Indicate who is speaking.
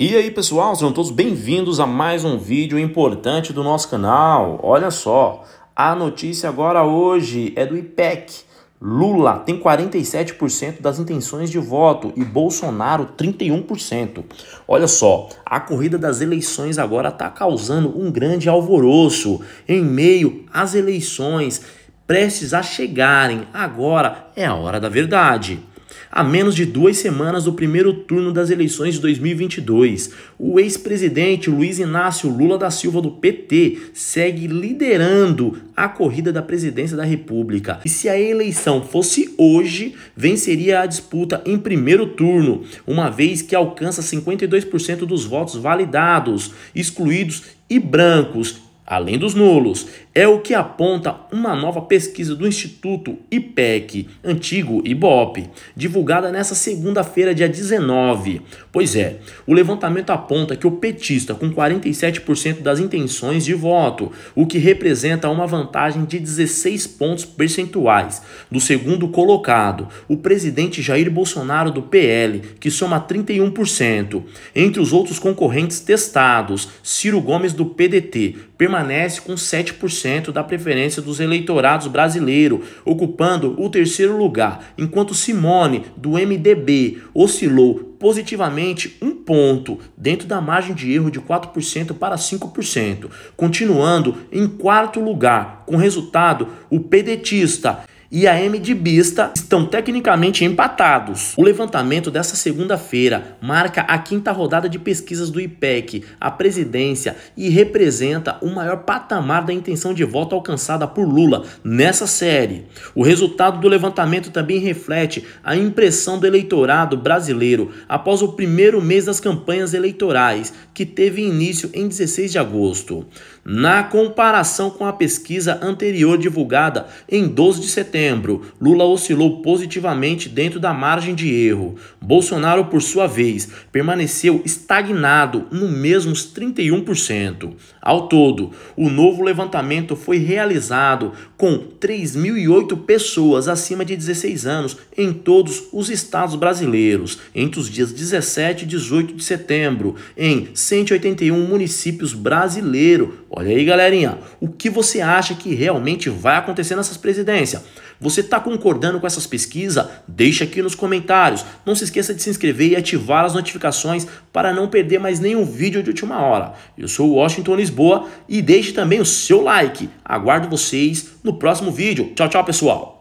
Speaker 1: E aí pessoal, sejam todos bem-vindos a mais um vídeo importante do nosso canal. Olha só, a notícia agora hoje é do IPEC. Lula tem 47% das intenções de voto e Bolsonaro 31%. Olha só, a corrida das eleições agora está causando um grande alvoroço. Em meio às eleições prestes a chegarem, agora é a hora da verdade. A menos de duas semanas do primeiro turno das eleições de 2022, o ex-presidente Luiz Inácio Lula da Silva do PT segue liderando a corrida da presidência da República. E se a eleição fosse hoje, venceria a disputa em primeiro turno, uma vez que alcança 52% dos votos validados, excluídos e brancos além dos nulos. É o que aponta uma nova pesquisa do Instituto IPEC, antigo IBOP, divulgada nesta segunda-feira, dia 19. Pois é, o levantamento aponta que o petista com 47% das intenções de voto, o que representa uma vantagem de 16 pontos percentuais do segundo colocado, o presidente Jair Bolsonaro do PL, que soma 31%. Entre os outros concorrentes testados, Ciro Gomes do PDT permanece com 7% da preferência dos eleitorados brasileiro, ocupando o terceiro lugar, enquanto Simone, do MDB, oscilou positivamente um ponto, dentro da margem de erro de 4% para 5%, continuando em quarto lugar, com resultado o pedetista e a M de Bista estão tecnicamente empatados. O levantamento dessa segunda-feira marca a quinta rodada de pesquisas do IPEC, a presidência, e representa o maior patamar da intenção de voto alcançada por Lula nessa série. O resultado do levantamento também reflete a impressão do eleitorado brasileiro após o primeiro mês das campanhas eleitorais, que teve início em 16 de agosto. Na comparação com a pesquisa anterior divulgada em 12 de setembro, setembro, Lula oscilou positivamente dentro da margem de erro. Bolsonaro, por sua vez, permaneceu estagnado no mesmo 31%. Ao todo, o novo levantamento foi realizado com 3.008 pessoas acima de 16 anos em todos os estados brasileiros entre os dias 17 e 18 de setembro em 181 municípios brasileiros. Olha aí, galerinha, o que você acha que realmente vai acontecer nessas presidências? Você está concordando com essas pesquisas? Deixa aqui nos comentários. Não se esqueça de se inscrever e ativar as notificações para não perder mais nenhum vídeo de última hora. Eu sou o Washington Lisboa e deixe também o seu like. Aguardo vocês no próximo vídeo. Tchau, tchau, pessoal!